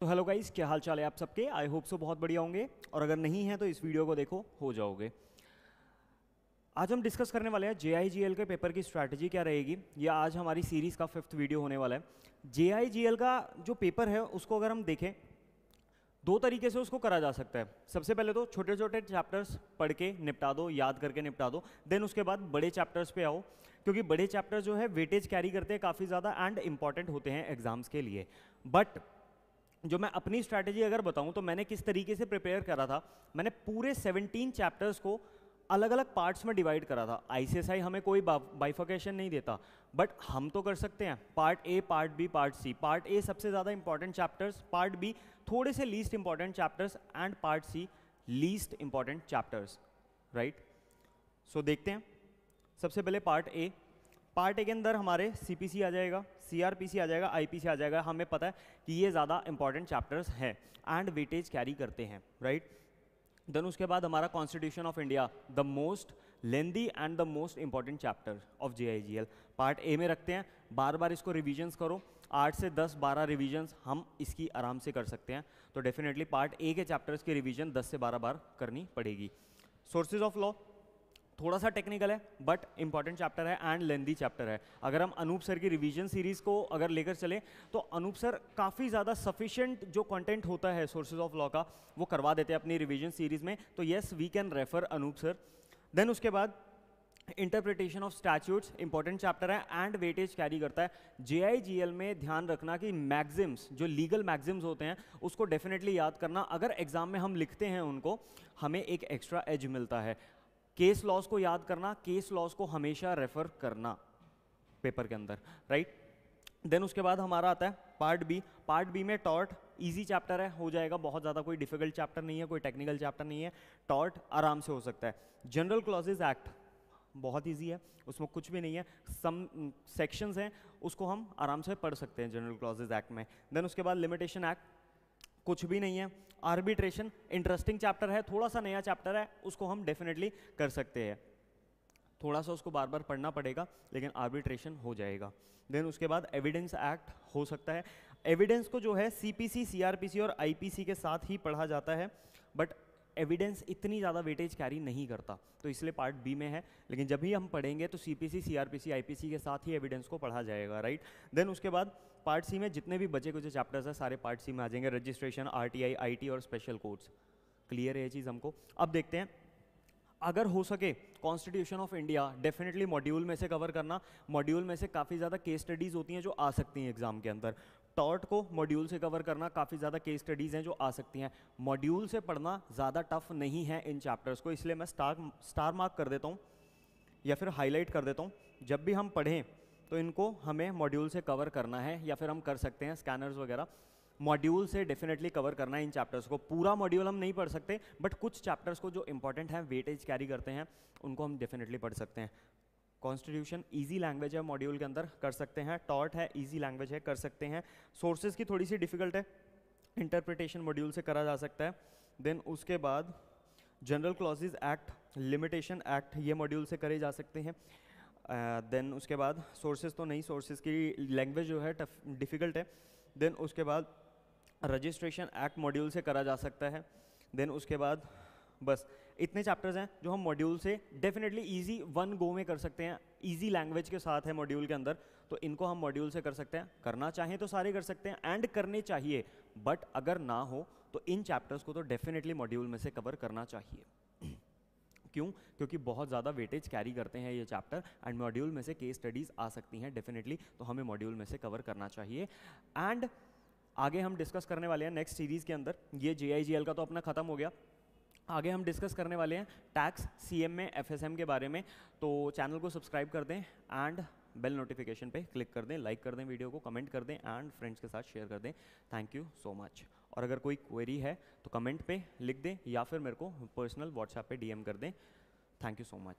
तो hello guys क्या हाल चाल है आप सबके आई होप सो बहुत बढ़िया होंगे और अगर नहीं है तो इस वीडियो को देखो हो जाओगे आज हम डिस्कस करने वाले हैं जे के पेपर की स्ट्रैटेजी क्या रहेगी या आज हमारी सीरीज़ का फिफ्थ वीडियो होने वाला है जे का जो पेपर है उसको अगर हम देखें दो तरीके से उसको करा जा सकता है सबसे पहले तो छोटे छोटे चैप्टर्स पढ़ के निपटा दो याद करके निपटा दो देन उसके बाद बड़े चैप्टर्स पे आओ क्योंकि बड़े चैप्टर जो है वेटेज कैरी करते हैं काफ़ी ज़्यादा एंड इम्पॉर्टेंट होते हैं एग्जाम्स के लिए बट जो मैं अपनी स्ट्रैटेजी अगर बताऊं तो मैंने किस तरीके से प्रिपेयर करा था मैंने पूरे 17 चैप्टर्स को अलग अलग पार्ट्स में डिवाइड करा था आईसीएसआई हमें कोई बाइफोकेशन नहीं देता बट हम तो कर सकते हैं part A part B part C part A सबसे ज़्यादा इंपॉर्टेंट चैप्टर्स पार्ट बी थोड़े से least important chapters and part C least important chapters right so देखते हैं सबसे पहले पार्ट ए पार्ट ए के अंदर हमारे सी आ जाएगा सी आ जाएगा आई आ जाएगा हमें पता है कि ये ज़्यादा इंपॉर्टेंट चैप्टर्स हैं एंड वेटेज कैरी करते हैं राइट right? देन उसके बाद हमारा constitution of India the most lengthy and the most important chapter of J part A में रखते हैं बार बार इसको रिविजन्स करो आठ से दस बारह रिविजन्स हम इसकी आराम से कर सकते हैं तो डेफिनेटली पार्ट ए के चैप्टर्स की रिविजन दस से बारह बार करनी पड़ेगी सोर्सेज ऑफ लॉ थोड़ा सा टेक्निकल है बट इंपॉर्टेंट चैप्टर है एंड लेंदी चैप्टर है अगर हम अनूप सर की रिवीजन सीरीज़ को अगर लेकर चलें तो अनूप सर काफ़ी ज़्यादा सफिशियंट जो कंटेंट होता है सोर्सेज ऑफ लॉ का वो करवा देते हैं अपनी रिवीजन सीरीज़ में तो yes we can refer Anoop sir then उसके बाद interpretation of statutes important chapter है एंड वेटेज कैरी करता है जे आई जी एल में ध्यान रखना कि मैगजिम्स जो लीगल मैगजिम्स होते हैं उसको डेफिनेटली याद करना अगर एग्जाम में हम लिखते हैं उनको हमें एक एक्स्ट्रा एज मिलता है केस लॉस को याद करना केस लॉस को हमेशा रेफर करना पेपर के अंदर राइट देन उसके बाद हमारा आता है पार्ट बी पार्ट बी में टॉर्ट इजी चैप्टर है हो जाएगा बहुत ज़्यादा कोई डिफिकल्ट चैप्टर नहीं है कोई टेक्निकल चैप्टर नहीं है टॉर्ट आराम से हो सकता है जनरल क्लॉजेज एक्ट बहुत इजी है उसमें कुछ भी नहीं है सम सेक्शंस हैं उसको हम आराम से पढ़ सकते हैं जनरल क्लॉजेज एक्ट में देन उसके बाद लिमिटेशन एक्ट कुछ भी नहीं है आर्बिट्रेशन इंटरेस्टिंग चैप्टर है थोड़ा सा नया चैप्टर है उसको हम डेफिनेटली कर सकते हैं थोड़ा सा उसको बार बार पढ़ना पड़ेगा लेकिन आर्बिट्रेशन हो जाएगा देन उसके बाद एविडेंस एक्ट हो सकता है एविडेंस को जो है सीपीसी सीआरपीसी और आईपीसी के साथ ही पढ़ा जाता है बट एविडेंस इतनी ज़्यादा वेटेज कैरी नहीं करता तो इसलिए पार्ट बी में है लेकिन जब भी हम पढ़ेंगे तो आई पी सी के साथ ही एविडेंस को पढ़ा जाएगा राइट देन उसके बाद पार्ट सी में जितने भी बचे कुछ चैप्टर्स हैं सारे पार्ट सी में आ जाएंगे रजिस्ट्रेशन आर टी और स्पेशल कोर्ट्स क्लियर है ये चीज़ हमको अब देखते हैं अगर हो सके constitution of India definitely module में से कवर करना मॉड्यूल में से काफ़ी ज़्यादा केस स्टडीज़ होती हैं जो आ सकती हैं एग्जाम के अंदर टॉर्ट को मॉड्यूल से कवर करना काफ़ी ज़्यादा केस स्टडीज़ हैं जो आ सकती हैं मॉड्यूल से पढ़ना ज़्यादा टफ नहीं है इन चैप्टर्स को इसलिए मैं स्टार स्टार मार्क कर देता हूँ या फिर हाईलाइट कर देता हूँ जब भी हम पढ़ें तो इनको हमें मॉड्यूल से कवर करना है या फिर हम कर सकते हैं स्कैनर्स वगैरह मॉड्यूल से डेफिनेटली कवर करना है इन चैप्टर्स को पूरा मॉड्यूल हम नहीं पढ़ सकते बट कुछ चैप्टर्स को जो इंपॉर्टेंट हैं वेटेज कैरी करते हैं उनको हम डेफिनेटली पढ़ सकते हैं कॉन्स्टिट्यूशन ईजी लैंग्वेज है मॉड्यूल के अंदर कर सकते हैं टॉट है ईजी लैंग्वेज है कर सकते हैं सोर्सेज की थोड़ी सी डिफिकल्ट है इंटरप्रिटेशन मॉड्यूल से करा जा सकता है देन उसके बाद general clauses act limitation act ये मॉड्यूल से करे जा सकते हैं देन uh, उसके बाद सोर्सेज तो नहीं सोर्सेज की लैंग्वेज जो है टफ डिफ़िकल्ट है देन उसके बाद रजिस्ट्रेशन एक्ट मॉड्यूल से करा जा सकता है देन उसके बाद बस इतने चैप्टर्स हैं जो हम मॉड्यूल से डेफिनेटली इजी वन गो में कर सकते हैं इजी लैंग्वेज के साथ है मॉड्यूल के अंदर तो इनको हम मॉड्यूल से कर सकते हैं करना चाहें तो सारे कर सकते हैं एंड करने चाहिए बट अगर ना हो तो इन चैप्टर्स को तो डेफिनेटली मॉड्यूल में से कवर करना चाहिए क्यों क्योंकि बहुत ज़्यादा वेटेज कैरी करते हैं ये चैप्टर एंड मॉड्यूल में से केस स्टडीज़ आ सकती हैं डेफिनेटली तो हमें मॉड्यूल में से कवर करना चाहिए एंड आगे हम डिस्कस करने वाले हैं नेक्स्ट सीरीज़ के अंदर ये जे का तो अपना ख़त्म हो गया आगे हम डिस्कस करने वाले हैं टैक्स सी एम में एफ के बारे में तो चैनल को सब्सक्राइब कर दें एंड बेल नोटिफिकेशन पे क्लिक कर दें लाइक कर दें वीडियो को कमेंट कर दें एंड फ्रेंड्स के साथ शेयर कर दें थैंक यू सो मच और अगर कोई क्वेरी है तो कमेंट पे लिख दें या फिर मेरे को पर्सनल व्हाट्सएप पे डीएम कर दें Thank you so much.